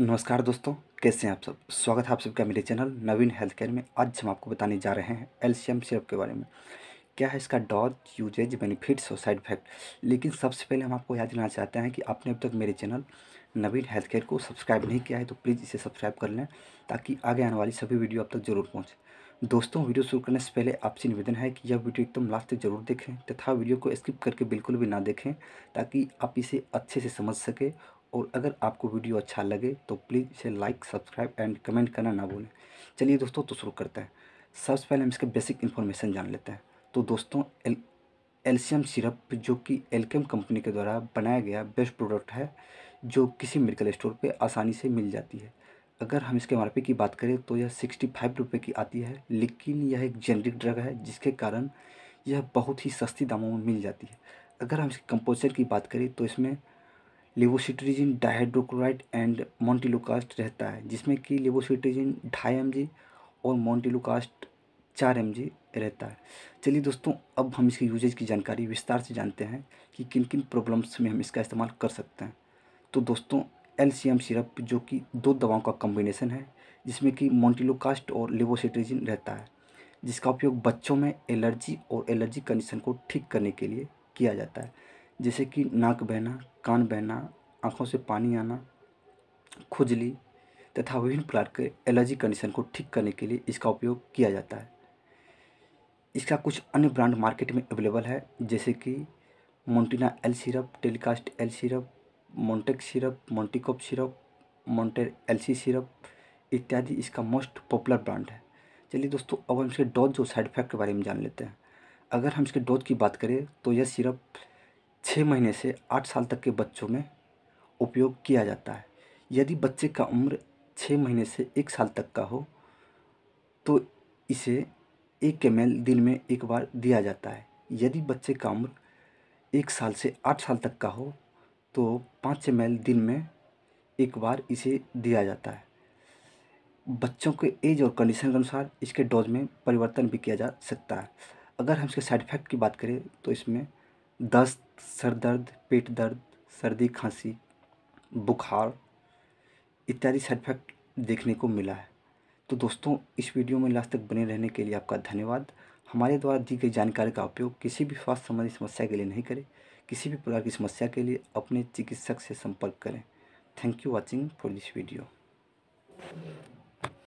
नमस्कार दोस्तों कैसे हैं आप सब स्वागत है आप सबका मेरे चैनल नवीन हेल्थ केयर में आज हम आपको बताने जा रहे हैं एल्शियम सिरप के बारे में क्या है इसका डॉज यूजेज बेनिफिट्स और साइड इफेक्ट लेकिन सबसे पहले हम आपको याद दिलाना चाहते हैं कि आपने अब तक मेरे चैनल नवीन हेल्थ केयर को सब्सक्राइब नहीं किया है तो प्लीज़ इसे सब्सक्राइब कर लें ताकि आगे आने वाली सभी वीडियो आप तक जरूर पहुँचे दोस्तों वीडियो शुरू करने से पहले आपसे निवेदन है कि यह वीडियो एकदम लास्ट तक जरूर देखें तथा वीडियो को स्किप करके बिल्कुल भी ना देखें ताकि आप इसे अच्छे से समझ सकें और अगर आपको वीडियो अच्छा लगे तो प्लीज़ इसे लाइक सब्सक्राइब एंड कमेंट करना ना भूलें चलिए दोस्तों तो शुरू करते हैं सबसे पहले हम इसके बेसिक इन्फॉर्मेशन जान लेते हैं तो दोस्तों एल एल्शियम सिरप जो कि एल्केम कंपनी के द्वारा बनाया गया बेस्ट प्रोडक्ट है जो किसी मेडिकल स्टोर पे आसानी से मिल जाती है अगर हम इसके एम की बात करें तो यह सिक्सटी फाइव रुपये की आती है लेकिन यह एक जेनरिक ड्रग है जिसके कारण यह बहुत ही सस्ती दामों में मिल जाती है अगर हम इसके कंपोजिशन की बात करें तो इसमें लिबोसिट्रीजिन डाइहाइड्रोक्लोराइड एंड मोन्टिलोकास्ट रहता है जिसमें कि लिबोसिट्रीजिन ढाई एम और मोन्टिलोकास्ट चार एम रहता है चलिए दोस्तों अब हम इसके यूजेज की जानकारी विस्तार से जानते हैं कि किन किन प्रॉब्लम्स में हम इसका इस्तेमाल कर सकते हैं तो दोस्तों एल सिरप जो कि दो दवाओं का कम्बिनेसन है जिसमें कि मोन्टिलोकास्ट और लिबोसिट्रीजिन रहता है जिसका उपयोग बच्चों में एलर्जी और एलर्जी कंडीशन को ठीक करने के लिए किया जाता है जैसे कि नाक बहना कान बहना आँखों से पानी आना खुजली तथा विभिन्न प्रकार के एलर्जी कंडीशन को ठीक करने के लिए इसका उपयोग किया जाता है इसका कुछ अन्य ब्रांड मार्केट में अवेलेबल है जैसे कि Montina L syrup Telekast L syrup Montek syrup Monticope syrup Montair L C syrup इत्यादि इसका मोस्ट पॉपुलर ब्रांड है चलिए दोस्तों अब हम इसके डोज और साइड इफेक्ट के बारे में जान लेते हैं अगर हम इसके डोज की बात करें तो यह सिरप छः महीने से आठ साल तक के बच्चों में उपयोग किया जाता है यदि बच्चे का उम्र छः महीने से एक साल तक का हो तो इसे एक एम दिन में एक बार दिया जाता है यदि बच्चे का उम्र एक साल से आठ साल तक का हो तो पाँच एम दिन में एक बार इसे दिया जाता है बच्चों के एज और कंडीशन के अनुसार इसके डोज में परिवर्तन भी किया जा सकता है अगर हम इसके साइड इफ़ेक्ट की बात करें तो इसमें दस्त सर दर्द पेट दर्द सर्दी खांसी बुखार इत्यादि साइड इफेक्ट देखने को मिला है तो दोस्तों इस वीडियो में लास्ट तक बने रहने के लिए आपका धन्यवाद हमारे द्वारा दी गई जानकारी का उपयोग किसी भी स्वास्थ्य संबंधी समस्या के लिए नहीं करें किसी भी प्रकार की समस्या के लिए अपने चिकित्सक से संपर्क करें thank you watching for this video